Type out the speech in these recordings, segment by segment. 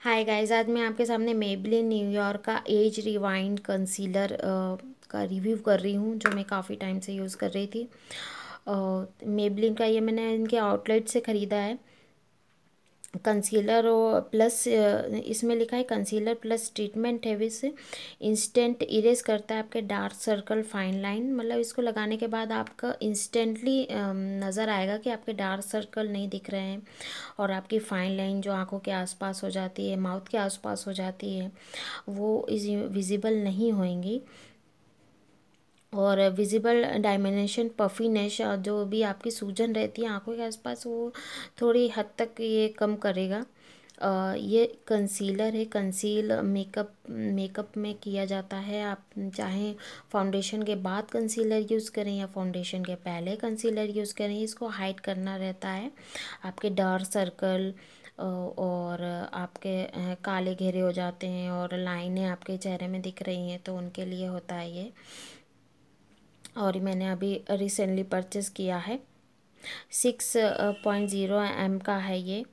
hi guys आज मैं आपके सामने मेबलिन न्यूयॉर्क का एज रिवाइंड कंसीलर का रिव्यू कर रही हूँ जो मैं काफ़ी टाइम से यूज़ कर रही थी मेबलिन का ये मैंने इनके आउटलेट से ख़रीदा है कंसीलर और प्लस इसमें लिखा है कंसीलर प्लस ट्रीटमेंट है विस इंस्टेंट इरेज करता है आपके डार्क सर्कल फाइन लाइन मतलब इसको लगाने के बाद आपका इंस्टेंटली नज़र आएगा कि आपके डार्क सर्कल नहीं दिख रहे हैं और आपकी फाइन लाइन जो आंखों के आसपास हो जाती है माउथ के आसपास हो जाती है वो विजिबल नहीं होंगी और विज़िबल डायमेंशन पफीनेश जो भी आपकी सूजन रहती है आँखों के आसपास वो थोड़ी हद तक ये कम करेगा आ, ये कंसीलर है कंसील मेकअप मेकअप में किया जाता है आप चाहे फाउंडेशन के बाद कंसीलर यूज़ करें या फाउंडेशन के पहले कंसीलर यूज़ करें इसको हाइड करना रहता है आपके डार्क सर्कल और आपके काले घेरे हो जाते हैं और लाइनें आपके चेहरे में दिख रही हैं तो उनके लिए होता है ये और मैंने अभी रिसेंटली परचेज़ किया है सिक्स पॉइंट ज़ीरो एम का है ये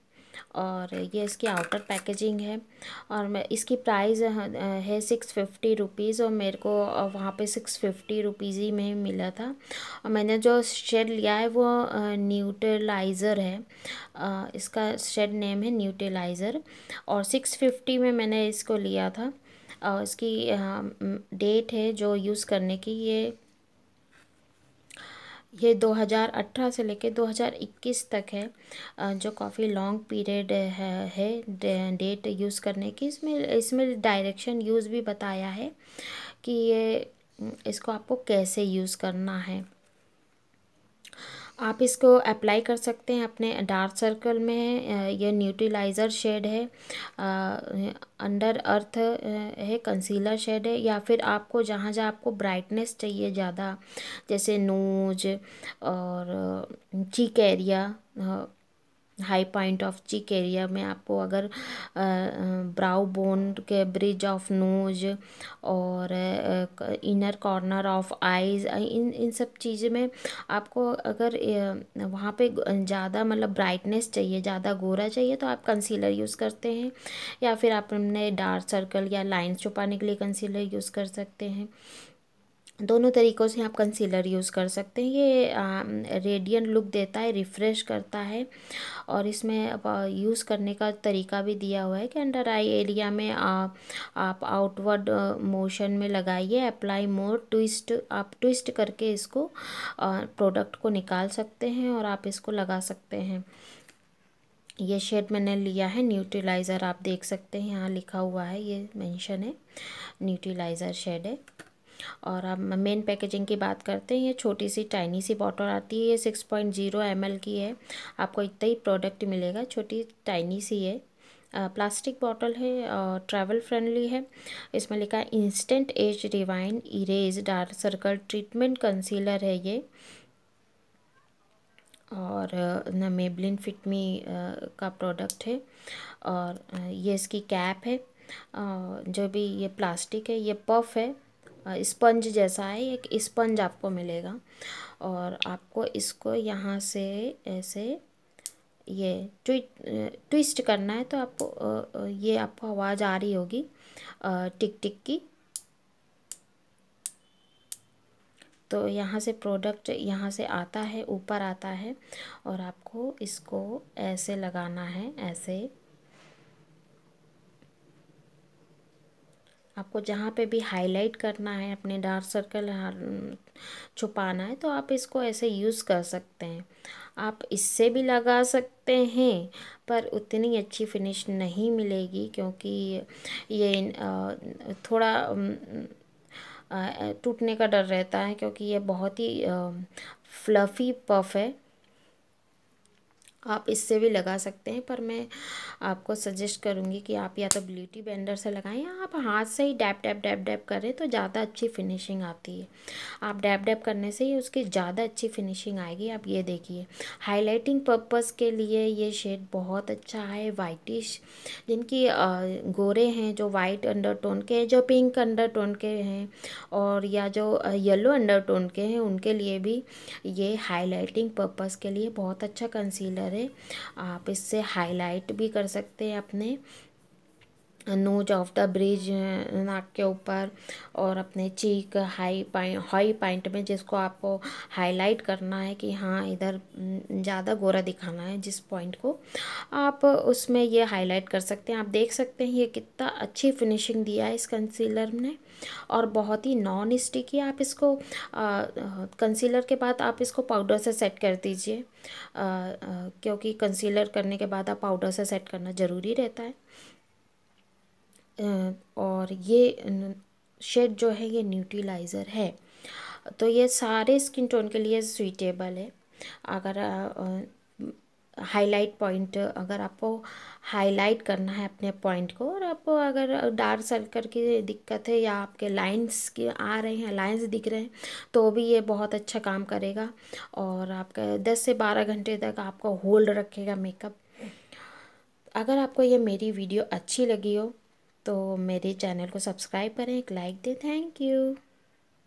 और ये इसकी आउटर पैकेजिंग है और मैं इसकी प्राइस uh, है सिक्स फिफ्टी रुपीज़ और मेरे को uh, वहाँ पे सिक्स फिफ्टी रुपीज़ ही में मिला था और मैंने जो शेड लिया है वो न्यूट्रलाइज़र uh, है इसका शेड नेम है न्यूट्रलाइज़र और सिक्स फिफ्टी में मैंने इसको लिया था और इसकी डेट है जो यूज़ करने की ये ये 2018 से लेकर 2021 तक है जो काफ़ी लॉन्ग पीरियड है, है डेट यूज़ करने की इसमें इसमें डायरेक्शन यूज़ भी बताया है कि ये इसको आपको कैसे यूज़ करना है आप इसको अप्लाई कर सकते हैं अपने डार्क सर्कल में यह न्यूट्रिलाइज़र शेड है अंडर अर्थ है कंसीलर शेड है या फिर आपको जहाँ जहाँ आपको ब्राइटनेस चाहिए ज़्यादा जैसे नोज और cheek area high point of cheek area में आपको अगर ब्राउ बोन के ब्रिज ऑफ नोज और इनर कॉर्नर ऑफ आइज इन इन सब चीज़ें में आपको अगर वहाँ पे ज़्यादा मतलब ब्राइटनेस चाहिए ज़्यादा गोरा चाहिए तो आप कंसीलर यूज़ करते हैं या फिर आप अपने डार्क सर्कल या लाइन्स छुपाने के लिए कंसीलर यूज़ कर सकते हैं दोनों तरीक़ों से आप कंसीलर यूज़ कर सकते हैं ये रेडियंट लुक देता है रिफ़्रेश करता है और इसमें यूज़ करने का तरीका भी दिया हुआ है कि अंडर आई एरिया में आ, आप आउटवर्ड मोशन में लगाइए अप्लाई मोर ट्विस्ट आप ट्विस्ट करके इसको प्रोडक्ट को निकाल सकते हैं और आप इसको लगा सकते हैं ये शेड मैंने लिया है न्यूट्रिलाइज़र आप देख सकते हैं यहाँ लिखा हुआ है ये मैंशन है न्यूट्रिलाइज़र शेड है और अब मेन पैकेजिंग की बात करते हैं ये छोटी सी टाइनी सी बॉटल आती है ये सिक्स पॉइंट जीरो एम की है आपको इतना ही प्रोडक्ट मिलेगा छोटी टाइनी सी है प्लास्टिक बॉटल है और ट्रैवल फ्रेंडली है इसमें लिखा है instant age rewind erase dark circle treatment concealer है ये और न मेबलिन फिटमी का प्रोडक्ट है और ये इसकी कैप है जो भी ये प्लास्टिक है ये पफ है स्पंज जैसा है एक स्पंज आपको मिलेगा और आपको इसको यहाँ से ऐसे ये ट्विस्ट करना है तो आपको ये आपको आवाज़ आ रही होगी टिक टिक की तो यहाँ से प्रोडक्ट यहाँ से आता है ऊपर आता है और आपको इसको ऐसे लगाना है ऐसे आपको जहाँ पे भी हाईलाइट करना है अपने डार्क सर्कल छुपाना है तो आप इसको ऐसे यूज़ कर सकते हैं आप इससे भी लगा सकते हैं पर उतनी अच्छी फिनिश नहीं मिलेगी क्योंकि ये थोड़ा टूटने का डर रहता है क्योंकि ये बहुत ही फ्लफ़ी पफ है आप इससे भी लगा सकते हैं पर मैं आपको सजेस्ट करूँगी कि आप या तो ब्लूटी बैंडर से लगाएं या आप हाथ से ही डैप डैप डैप डैप करें तो ज़्यादा अच्छी फिनिशिंग आती है आप डैप डैप करने से ही उसकी ज़्यादा अच्छी फिनिशिंग आएगी आप ये देखिए हाईलाइटिंग पर्पज़ के लिए ये शेड बहुत अच्छा है वाइटिश जिनकी गोरे हैं जो वाइट टोन के जो पिंक टोन के हैं और या जो येलो टोन के हैं उनके लिए भी ये हाईलाइटिंग पर्पज़ के लिए बहुत अच्छा कंसीलर है करें आप इससे हाईलाइट भी कर सकते हैं अपने नोज ऑफ द ब्रिज नाक के ऊपर और अपने cheek high point high point में जिसको आपको हाईलाइट करना है कि हाँ इधर ज़्यादा गोरा दिखाना है जिस पॉइंट को आप उसमें ये हाईलाइट कर सकते हैं आप देख सकते हैं ये कितना अच्छी फिनिशिंग दिया है इस कंसीलर ने और बहुत ही नॉन स्टिकी आप इसको कंसीलर के बाद आप इसको पाउडर से सेट कर दीजिए क्योंकि कंसीलर करने के बाद आप पाउडर से सेट करना ज़रूरी रहता है और ये शेड जो है ये न्यूट्रीलाइज़र है तो ये सारे स्किन टोन के लिए सुइटेबल है अगर हाईलाइट पॉइंट अगर आपको हाईलाइट करना है अपने पॉइंट को और आपको अगर डार्क सर्कल की दिक्कत है या आपके लाइंस के आ रहे हैं लाइंस दिख रहे हैं तो भी ये बहुत अच्छा काम करेगा और आपका दस से बारह घंटे तक आपको होल्ड रखेगा मेकअप अगर आपको ये मेरी वीडियो अच्छी लगी हो तो मेरे चैनल को सब्सक्राइब करें एक लाइक दें थैंक यू